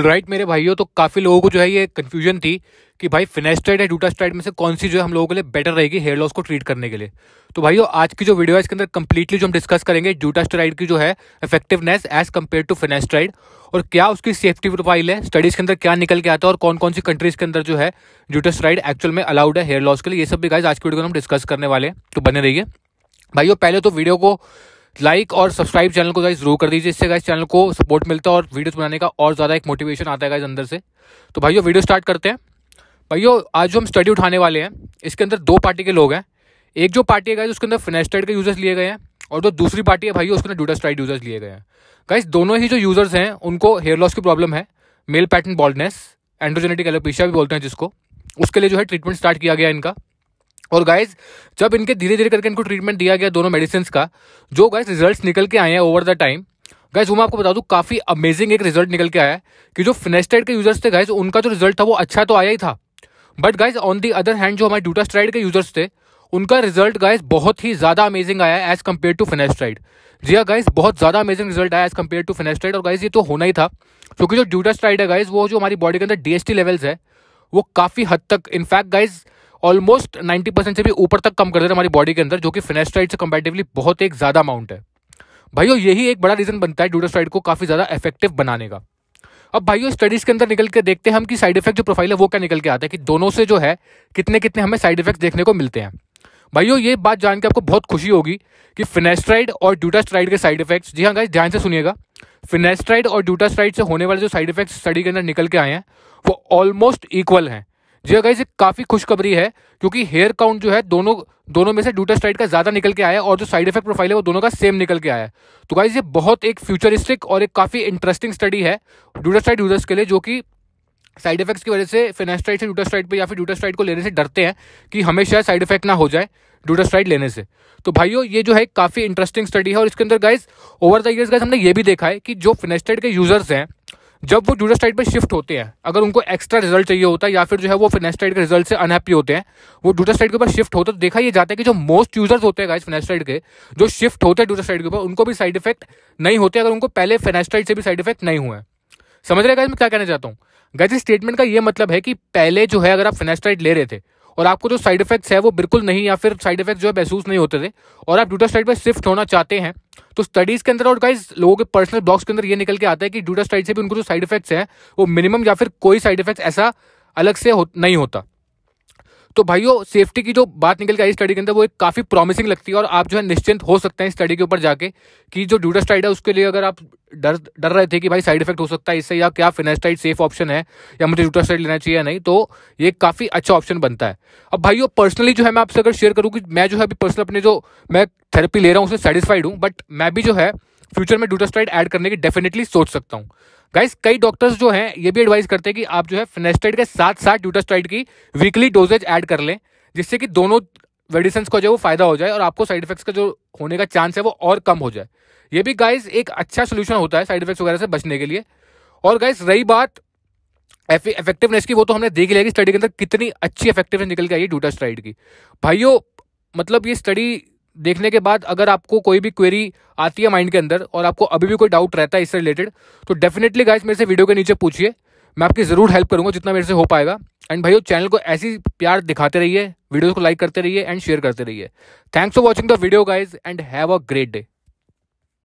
right right, मेरे भाइयों तो काफ़ी लोगों को जो है ये कंफ्यूजन थी कि भाई फिनेस्टाइड या डूटास्टाइड में से कौन सी जो है हम लोगों के लिए बेटर रहेगी हेयर लॉस को ट्रीट करने के लिए तो भाइयों आज की जो वीडियो है इसके अंदर कंप्लीटली जो हम डिस्कस करेंगे डूटास्टेराइड की जो है effectiveness as compared to finasteride और क्या उसकी सेफ्टी प्रोफाइल है स्टडीज़ के अंदर क्या निकल के आता है और कौन कौन सी कंट्रीज़ के अंदर जो है ड्यूटास्ट्राइड एक्चुअल में अलाउड है हेयर लॉस के लिए ये सब भी गाइज आज की वीडियो को हम डिस्कस करने वाले हैं तो बने रहिए भाइयों पहले तो वीडियो को लाइक और सब्सक्राइब चैनल को गाइज जरूर कर दीजिए इससे गाइज चैनल को सपोर्ट मिलता है और वीडियोस बनाने का और ज़्यादा एक मोटिवेशन आता है गाइज अंदर से तो भाइयों वीडियो स्टार्ट करते हैं भाइयों आज जो हम स्टडी उठाने वाले हैं इसके अंदर दो पार्टी के लोग हैं एक जो पार्टी है गाइज उसके अंदर फिनेस्टाइड के यूज़र्स लिए गए हैं और जो दूसरी पार्टी है भाई उसके अंदर ड्यूटास्ट्राइड यूज़र्स लिए गए हैं गाइज दोनों ही जो यूज़र्स हैं उनको हेयर लॉस की प्रॉब्लम है male pattern baldness androgenetic alopecia भी बोलते हैं जिसको उसके लिए जो है ट्रीटमेंट स्टार्ट किया गया इनका और गाइज जब इनके धीरे धीरे करके इनको ट्रीटमेंट दिया गया दोनों मेडिसिन का जो गाइज रिजल्ट निकल के आए हैं ओवर द टाइम गाइज वो मैं आपको बता दूँ काफ़ी अमेजिंग एक रिजल्ट निकल के आया कि जो फिनेस्टाइड के यूजर्स थे गाइज उनका जो रिजल्ट था वो अच्छा तो आया ही था but guys on the other hand जो हमारे ड्यूटास्ट्राइड के यूजर्स थे उनका रिजल्ट गाइज बहुत ही ज़्यादा अमेजिंग आया एज कम्पेयर टू फिनेस्ट्राइड जी हाँ गाइज बहुत ज़्यादा अमेजिंग रिजल्ट आया एज कम्पेयर टू फिनेस्ट्राइड और गाइज ये तो होना ही था क्योंकि जो ड्यूटास्ट्राइड है गाइज वो जो हमारी बॉडी के अंदर डीएसटी लेवल्स है वो काफ़ी हद तक इनफैक्ट गाइज़ ऑलमोस्ट 90 परसेंट से भी ऊपर तक कम कर देते हैं हमारी बॉडी के अंदर जो कि फिनेस्ट्राइड से कंपेटिवली बहुत एक ज़्यादा अमाउंट है भाइयों यही एक बड़ा रीज़न बनता है ड्यूडोस्ट्राइड को काफ़ी ज़्यादा इफेक्टिव बनाने का अब भाइयों स्टडीज़ के अंदर निकल के देखते हैं हम कि साइड इफेक्ट जो प्रोफाइल है वो क्या निकल के आता है कि दोनों से जो है कितने कितने हमें साइड इफेक्ट देखने को मिलते हैं भाइयों ये बात जान के आपको बहुत खुशी होगी कि फिनेस्ट्राइड और ड्यूटास्ट्राइड के साइड इफेक्ट्स जी हाँ गाइस ध्यान से सुनिएगा फिनेस्ट्राइड और ड्यूटास्ट्राइड से होने वाले जो साइड इफेक्ट्स स्टडी के अंदर निकल के आए हैं वो ऑलमोस्ट इक्वल हैं जी गाइज हाँ, काफ़ी खुशखबरी है क्योंकि हेयर काउंट जो है दोनों दोनों में से डूटास्टाइड का ज़्यादा निकल के आया है और जो साइड इफेक्ट प्रोफाइल है वो दोनों का सेम निकल के आया है तो गाइज ये बहुत एक फ्यूचरिस्टिक और एक काफ़ी इंटरेस्टिंग स्टडी है ड्यूटास्टाइड यूजर्स के लिए जो कि साइड इफेक्ट्स की वजह से फिनेस्ट्राइड से डूटास्टाइड पर या फिर डूटास्टाइड को लेने से डरते हैं कि हमेशा साइड इफेक्ट ना हो जाए ड्यूटास्ट्राइड लेने से तो भाइयों ये जो है काफ़ी इंटरेस्टिंग स्टडी है और इसके अंदर guys over the years guys हमने ये भी देखा है कि जो फिनेस्टाइड के यूजर्स हैं जब वो जूडस टाइट पर शिफ्ट होते हैं अगर उनको एक्स्ट्रा रिजल्ट चाहिए होता है या फिर जो है वो फिनेस के रिजल्ट से अनहैप्पी होते हैं वो जूडस टाइट के ऊपर शिफ्ट होते तो देखा ये जाता है कि जो मोस्ट यूजर्स होते हैं गाइस फिनेस के जो शिफ्ट होते हैं जूडस टाइट के ऊपर उनको भी साइड इफेक्ट नहीं होते अगर उनको पहले फिनेस से भी साइड इफेक्ट नहीं हुए समझ रहे मैं क्या कहना चाहता हूँ गाइज इस स्टेटमेंट का ये मतलब है कि पहले जो है अगर आप फिनेस्टाइड ले रहे थे और आपको जो साइड इफेक्ट्स है वो बिल्कुल नहीं या फिर साइड इफेक्ट जो है महसूस नहीं होते थे और आप ड्यूटा साइड पर शिफ्ट होना चाहते हैं तो स्टडीज के अंदर और गाइज लोगों के पर्सनल ब्लॉग्स के अंदर ये निकल के आता है कि ड्यूटा स्टाइड से भी उनको जो साइड इफेक्ट्स है वो मिनिमम या फिर कोई साइड इफेक्ट्स ऐसा अलग से हो, नहीं होता तो भाइयों सेफ्टी की जो बात निकल के आई स्टडी के अंदर वो एक काफ़ी प्रॉमिसिंग लगती है और आप जो है निश्चिंत हो सकते हैं स्टडी के ऊपर जाके कि जो ड्यूडास्टाइड है उसके लिए अगर आप डर डर रहे थे कि भाई साइड इफेक्ट हो सकता है इससे या क्या फिनेस्टाइड सेफ ऑप्शन है या मुझे ड्यूटास्टाइड लेना चाहिए या नहीं तो ये काफ़ी अच्छा ऑप्शन बनता है अब भाइयों पर्सनली जो है मैं आपसे अगर शेयर करूँ कि मैं जो है अभी पर्सनल अपने जो मैं थेरेपी ले रहा हूँ उससे सेटिस्फाइड हूँ बट मैं भी जो है फ्यूचर में डूटास्टाइड ऐड करने की डेफिनेटली सोच सकता हूँ गाइस कई डॉक्टर्स जो हैं ये भी एडवाइस करते हैं कि आप जो है फिनेस्टाइड के साथ साथ ड्यूटास्ट्राइड की वीकली डोजेज ऐड कर लें जिससे कि दोनों मेडिसिन का जो है वो फायदा हो जाए और आपको साइड इफेक्ट्स का जो होने का चांस है वो और कम हो जाए ये भी गाइस एक अच्छा सोल्यूशन होता है साइड इफेक्ट्स वगैरह से बचने के लिए और गाइस रही बात इफेक्टिवनेस की वो तो हमने देख लिया कि स्टडी के अंदर कितनी अच्छी इफेक्टिवनेस निकल के आई है डूटास्टाइड की भाइयों मतलब ये स्टडी देखने के बाद अगर आपको कोई भी क्वेरी आती है माइंड के अंदर और आपको अभी भी कोई डाउट रहता है इससे रिलेटेड तो डेफिनेटली गाइस मेरे से वीडियो के नीचे पूछिए मैं आपकी ज़रूर हेल्प करूंगा जितना मेरे से हो पाएगा एंड भाई चैनल को ऐसी प्यार दिखाते रहिए वीडियोज़ को लाइक करते रहिए एंड शेयर करते रहिए thanks for watching the video guys and have a great day